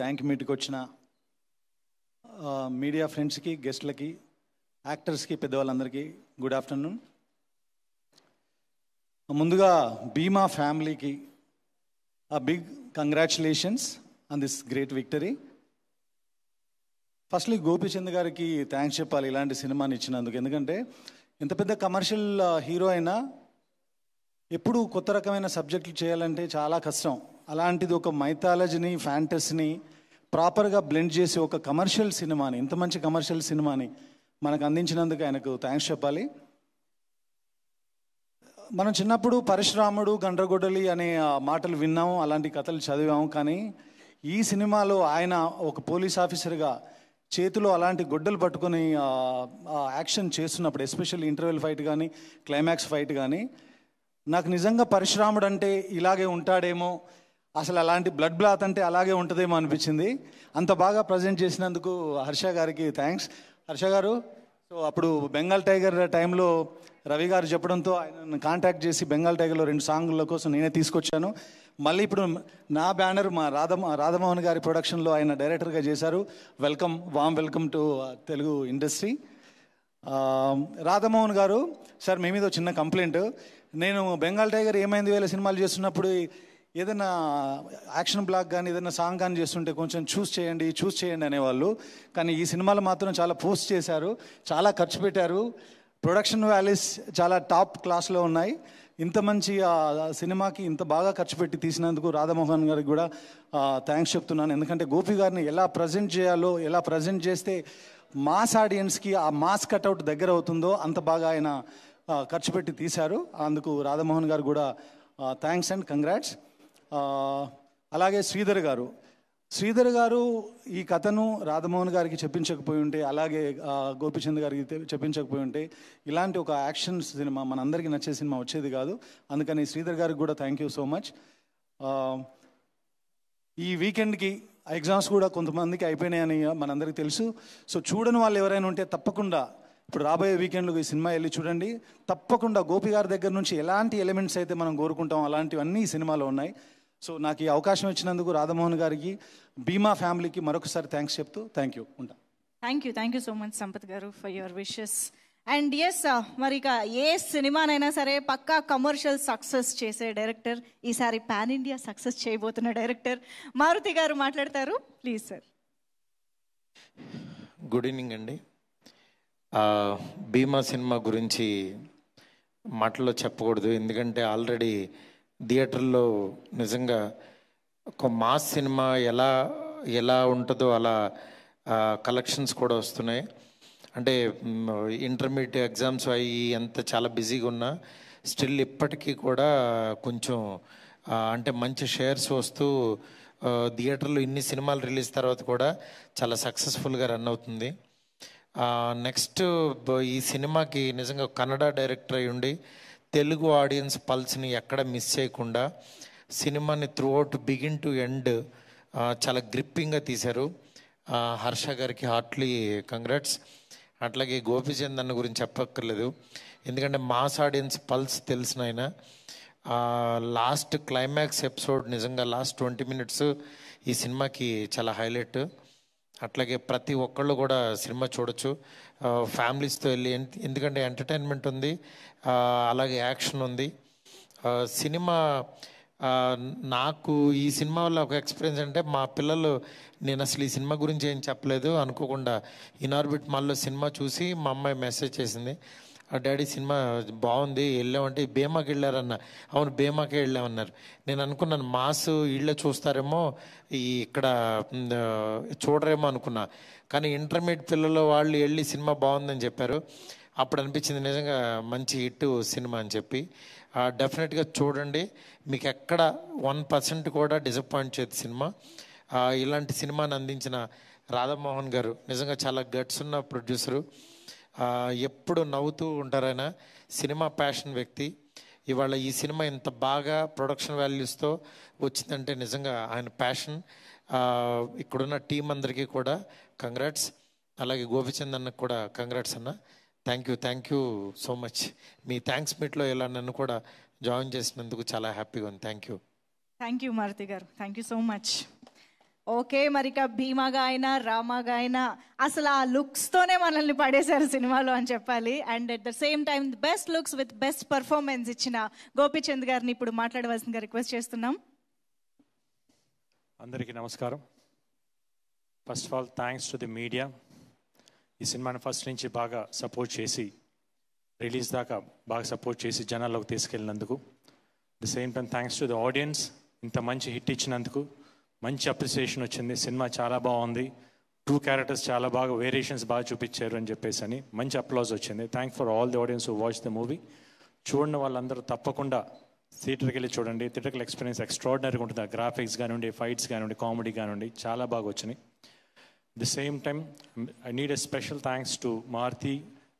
Thank you మీటికి వచ్చిన media ఫ్రెండ్స్కి గెస్ట్లకి యాక్టర్స్కి పెద్దవాళ్ళందరికీ good afternoon ముందుగా భీమా ఫ్యామిలీకి ఆ big congratulations on this great victory firstly Gopichand గారికి థ్యాంక్స్ చెప్పాలి ఇలాంటి సినిమాని ఇచ్చినందుకు ఎందుకంటే ఇంత పెద్ద కమర్షియల్ హీరో uh, అయినా ఎప్పుడు కొత్త రకమైన సబ్జెక్టులు చేయాలంటే చాలా కష్టం అలాంటిది ఒక మైథాలజీని ఫ్యాంటసీని ప్రాపర్గా బ్లెండ్ చేసి ఒక కమర్షియల్ సినిమాని ఇంత మంచి కమర్షియల్ సినిమాని మనకు అందించినందుకు ఆయనకు థ్యాంక్స్ చెప్పాలి మనం చిన్నప్పుడు పరశురాముడు గండ్రగొడలి అనే మాటలు విన్నాము అలాంటి కథలు చదివాము కానీ ఈ సినిమాలో ఆయన ఒక పోలీస్ ఆఫీసర్గా చేతిలో అలాంటి గొడ్డలు పట్టుకొని యాక్షన్ చేస్తున్నప్పుడు ఎస్పెషల్లీ ఇంటర్వెల్ ఫైట్ కానీ క్లైమాక్స్ ఫైట్ కానీ నాకు నిజంగా పరశురాముడు అంటే ఇలాగే ఉంటాడేమో అసలు అలాంటి బ్లడ్ బ్లాత్ అంటే అలాగే ఉంటుందేమో అనిపించింది అంత బాగా ప్రజెంట్ చేసినందుకు హర్ష గారికి థ్యాంక్స్ హర్ష గారు సో అప్పుడు బెంగాల్ టైగర్ టైంలో రవి గారు చెప్పడంతో ఆయన కాంటాక్ట్ చేసి బెంగాల్ టైగర్లో రెండు సాంగ్ల కోసం నేనే తీసుకొచ్చాను మళ్ళీ ఇప్పుడు నా బ్యానర్ మా రాధమ రాధమోహన్ గారి ప్రొడక్షన్లో ఆయన డైరెక్టర్గా చేశారు welcome warm welcome to Telugu industry Radhamohan గారు సార్ మీ మీద చిన్న కంప్లైంట్ నేను బెంగాల్ టైగర్ ఏమైంది వేల సినిమాలు చేస్తున్నప్పుడు ఏదైనా యాక్షన్ బ్లాక్ కానీ ఏదైనా సాంగ్ కానీ చేస్తుంటే కొంచెం చూస్ చేయండి చూస్ చేయండి అనేవాళ్ళు కానీ ఈ సినిమాలు మాత్రం చాలా పోస్ట్ చేశారు చాలా ఖర్చు పెట్టారు ప్రొడక్షన్ వ్యాలీస్ చాలా టాప్ క్లాస్లో ఉన్నాయి ఇంత మంచి సినిమాకి ఇంత బాగా ఖర్చు పెట్టి తీసినందుకు రాధామోహన్ గారికి కూడా థ్యాంక్స్ చెప్తున్నాను ఎందుకంటే గోపి గారిని ఎలా ప్రజెంట్ చేయాలో ఎలా ప్రజెంట్ చేస్తే మాస్ ఆడియన్స్కి ఆ మాస్ కట్అవుట్ దగ్గర అవుతుందో అంత బాగా ఆయన ఖర్చు పెట్టి తీశారు అందుకు రాధామోహన్ గారు కూడా థ్యాంక్స్ అండ్ కంగ్రాట్స్ అలాగే శ్రీధర్ గారు శ్రీధర్ గారు ఈ కథను రాధమోహన్ గారికి చెప్పించకపోయి ఉంటే అలాగే గోపిచంద్ గారికి చెప్పించకపోయి ఉంటే ఇలాంటి ఒక యాక్షన్ సినిమా మనందరికీ నచ్చే సినిమా వచ్చేది కాదు అందుకని శ్రీధర్ గారికి కూడా థ్యాంక్ యూ సో మచ్ ఈ వీకెండ్కి ఎగ్జామ్స్ కూడా కొంతమందికి అయిపోయినాయని మనందరికీ తెలుసు సో చూడని వాళ్ళు ఎవరైనా ఉంటే తప్పకుండా ఇప్పుడు రాబోయే వీకెండ్లో ఈ సినిమా వెళ్ళి చూడండి తప్పకుండా గోపి గారి దగ్గర నుంచి ఎలాంటి ఎలిమెంట్స్ అయితే మనం కోరుకుంటాం అలాంటివన్నీ ఈ సినిమాలో ఉన్నాయి సో నాకు ఈ అవకాశం ఇచ్చినందుకు రాధమోహన్ గారికి బీమా ఫ్యామిలీకి మరొకసారి థ్యాంక్స్ చెప్తూ థ్యాంక్ యూ ఉంటా thank you thank you so much Sampath గారు for your wishes and yes మరి ఇక ఏ సినిమానైనా సరే పక్కా కమర్షియల్ సక్సెస్ చేసే డైరెక్టర్ ఈసారి పాన్ ఇండియా సక్సెస్ చేయబోతున్న డైరెక్టర్ మారుతి గారు మాట్లాడతారు ప్లీజ్ సార్ గుడ్ ఈవినింగ్ అండి భీమా సినిమా గురించి మాటల్లో చెప్పకూడదు ఎందుకంటే ఆల్రెడీ థియేటర్లో నిజంగా ఒక మాస్ సినిమా ఎలా ఎలా ఉంటుందో అలా కలెక్షన్స్ కూడా వస్తున్నాయి అంటే ఇంటర్మీడియట్ ఎగ్జామ్స్ అయ్యి ఎంత చాలా బిజీగా ఉన్నా స్టిల్ ఇప్పటికీ కూడా కొంచెం అంటే మంచి షేర్స్ వస్తూ థియేటర్లో ఇన్ని సినిమాలు రిలీజ్ తర్వాత కూడా చాలా సక్సెస్ఫుల్గా రన్ అవుతుంది నెక్స్ట్ ఈ సినిమాకి నిజంగా కన్నడ డైరెక్టర్ అయ్యి ఉండి తెలుగు ఆడియన్స్ పల్స్ని ఎక్కడ మిస్ చేయకుండా సినిమాని throughout begin to end చాలా గ్రిప్పింగ్గా తీశారు హర్ష గారికి హార్ట్లీ కంగ్రాట్స్ అట్లాగే గోపిచంద్ అన్న గురించి చెప్పక్కర్లేదు ఎందుకంటే మాస్ ఆడియన్స్ పల్స్ తెలిసిన ఆయన లాస్ట్ క్లైమాక్స్ ఎపిసోడ్ నిజంగా లాస్ట్ ట్వంటీ మినిట్స్ ఈ సినిమాకి చాలా హైలైట్ అట్లాగే ప్రతి ఒక్కళ్ళు కూడా సినిమా చూడొచ్చు ఫ్యామిలీస్తో వెళ్ళి ఎందుకంటే ఎంటర్టైన్మెంట్ ఉంది అలాగే యాక్షన్ ఉంది సినిమా నాకు ఈ సినిమా వల్ల ఒక ఎక్స్పీరియన్స్ అంటే మా పిల్లలు నేను అసలు ఈ సినిమా గురించి ఏం చెప్పలేదు అనుకోకుండా ఇనార్బిట్ మాల్లో సినిమా చూసి మా అమ్మాయి మెసేజ్ చేసింది ఆ డాడీ సినిమా బాగుంది వెళ్ళామంటే భీమాకి వెళ్ళారన్న అవును భీమాకే వెళ్ళామన్నారు నేను అనుకున్నాను మాస్ ఇళ్ళ చూస్తారేమో ఈ ఇక్కడ చూడరేమో అనుకున్నా కానీ ఇంటర్మీడియట్ పిల్లలు వాళ్ళు వెళ్ళి సినిమా బాగుందని చెప్పారు అప్పుడు అనిపించింది నిజంగా మంచి హిట్ సినిమా అని చెప్పి డెఫినెట్గా చూడండి మీకు ఎక్కడ వన్ పర్సెంట్ కూడా డిసప్పాయింట్ చేతి సినిమా ఇలాంటి సినిమాని అందించిన రాధామోహన్ గారు నిజంగా చాలా గట్స్ ఉన్న ప్రొడ్యూసరు ఎప్పుడు నవ్వుతూ ఉంటారాయన సినిమా ప్యాషన్ వ్యక్తి ఇవాళ ఈ సినిమా ఇంత బాగా ప్రొడక్షన్ వాల్యూస్తో వచ్చిందంటే నిజంగా ఆయన ప్యాషన్ ఇక్కడున్న టీం అందరికీ కూడా కంగ్రాట్స్ అలాగే గోపిచంద్ అన్నకు కూడా కంగ్రాట్స్ అన్న thank you thank you so much మీ థ్యాంక్స్ మీట్లో ఇలా నన్ను కూడా జాయిన్ చేసినందుకు చాలా హ్యాపీగా ఉంది thank you thank you Maruthi గారు thank you so much okay మరి ఇక భీమాగా అయినా రామాగా అయినా అసలు ఆ లుక్స్తోనే మనల్ని పడేశారు సినిమాలో అని చెప్పాలి and at the same time best looks with best performance ఇచ్చిన గోపిచంద్ గారిని ఇప్పుడు మాట్లాడవలసిందిగా రిక్వెస్ట్ చేస్తున్నాం అందరికీ నమస్కారం first of all thanks to the media ఈ సినిమాని ఫస్ట్ నుంచి బాగా సపోర్ట్ చేసి రిలీజ్ దాకా బాగా సపోర్ట్ చేసి జనాల్లోకి తీసుకెళ్ళినందుకు the same time thanks to the audiences ఇంత మంచి హిట్ ఇచ్చినందుకు మంచి అప్రిసియేషన్ వచ్చింది సినిమా చాలా బాగుంది టూ క్యారెక్టర్స్ చాలా బాగా వేరియేషన్స్ బాగా చూపించారు అని చెప్పేసి అని మంచి అప్లాజ్ వచ్చింది thank for all the audiences watch the movie చూడని వాళ్ళందరూ తప్పకుండా థియేటర్కి వెళ్ళి చూడండి థియేటర్కి ఎక్స్పీరియన్స్ ఎక్స్ట్రాడినరీగా ఉంటుంది ఆ గ్రాఫిక్స్ కానివ్వండి ఫైట్స్ కానివ్వండి కామెడీ కానివ్వండి చాలా బాగా వచ్చినాయి the same time I need a special thanks to Maruthi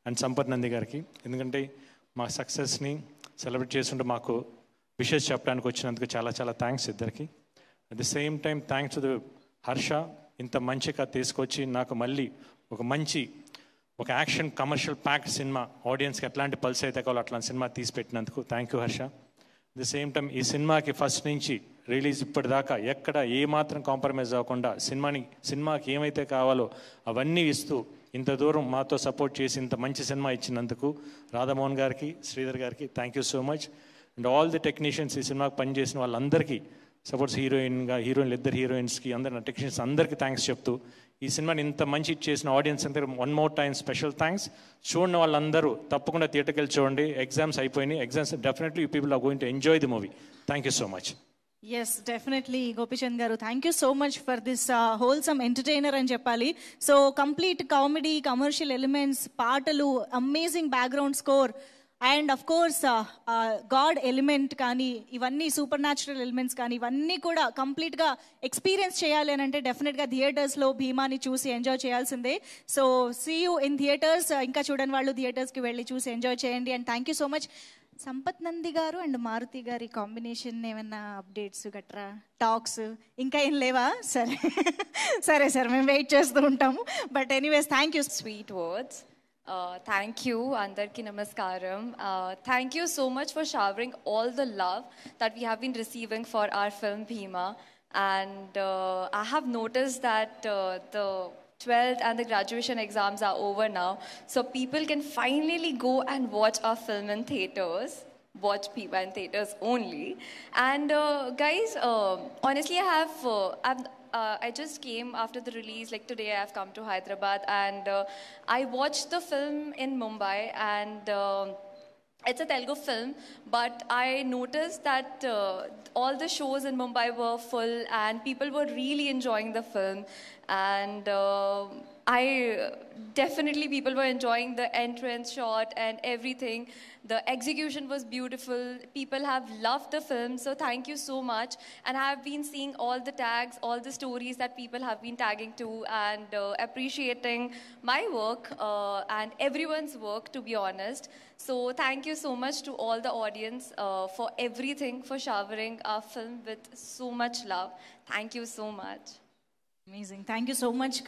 and Sampath Nandi గారికి ఎందుకంటే మా సక్సెస్ని సెలబ్రేట్ చేస్తుంటే మాకు విషెస్ చెప్పడానికి వచ్చినందుకు చాలా చాలా థ్యాంక్స్ ఇద్దరికి at the same time thanks to the Harsha ఇంత మంచి కథ తీసుకొచ్చి నాకు మళ్ళీ ఒక మంచి ఒక యాక్షన్ కమర్షియల్ ప్యాక్ సినిమా ఆడియన్స్కి ఎట్లాంటి పల్స్ అయితే కావాలో అట్లాంటి సినిమా తీసి పెట్టినందుకు thank you Harsha the same time ఈ సినిమాకి ఫస్ట్ నుంచి రిలీజ్ ఇప్పటిదాకా ఎక్కడ ఏమాత్రం కాంప్రమైజ్ అవ్వకుండా సినిమాని సినిమాకి ఏమైతే కావాలో అవన్నీ ఇస్తూ ఇంత దూరం మాతో సపోర్ట్ చేసి ఇంత మంచి సినిమా ఇచ్చినందుకు రాధామోహన్ గారికి శ్రీధర్ గారికి thank you so much and all the technicians ఈ సినిమాకి పనిచేసిన వాళ్ళందరికీ సపోజ్ హీరోయిన్గా హీరోయిన్లు ఇద్దరు హీరోయిన్స్కి అందరు టెక్నీషియన్స్ అందరికీ థ్యాంక్స్ చెప్తూ ఈ సినిమాని ఇంత మంచి చేసిన ఆడియన్స్ అందరూ one more time special thanks చూడండి వాళ్ళందరూ తప్పకుండా థియేటర్కి వెళ్ళి చూడండి ఎగ్జామ్స్ అయిపోయినాయి exams definitely people are going to enjoy the movie thank you so much yes definitely Gopichand గారు thank you so much for this wholesome entertainer అని చెప్పాలి so complete comedy commercial elements పాటలు amazing background score and of course god element కానీ ఇవన్నీ super natural elements కానీ ఇవన్నీ కూడా కంప్లీట్గా ఎక్స్పీరియన్స్ చేయాలి అని అంటే డెఫినెట్గా థియేటర్స్లో భీమాని చూసి ఎంజాయ్ చేయాల్సిందే so see you in theatres ఇంకా చూడని వాళ్ళు థియేటర్స్కి వెళ్ళి చూసి ఎంజాయ్ చేయండి and thank you so much Sampath Nandi గారు అండ్ మారుతి గారి కాంబినేషన్ ఏమైనా అప్డేట్స్ గట్రా టాక్స్ ఇంకా ఏం లేవా సరే సరే సార్ మేము వెయిట్ చేస్తూ ఉంటాము but anyways thank you sweet words Uh, thank you, Andarki Namaskaram. Uh, thank you so much for showering all the love that we have been receiving for our film Bhima. And uh, I have noticed that the 12th and the graduation exams are over now. So people can finally go and watch our film in theaters watch Bhima in theaters only. And guys, honestly, I've uh, I just came after the release. Like today, I've come to Hyderabad, and uh, I watched the film in Mumbai, and uh, it's a Telugu film. But I noticed that uh, all the shows in Mumbai were full, and people were really enjoying the film, and. Uh, I definitely people were enjoying the entrance shot and everything. The execution was beautiful. People have loved the film, so thank you so much. And I have been seeing all the tags, all the stories that people have been tagging to and uh, appreciating my work uh, and everyone's work, to be honest. So thank you so much to all the audience uh, for everything, for showering our film with so much love. Thank you so much. Amazing. Thank you so much.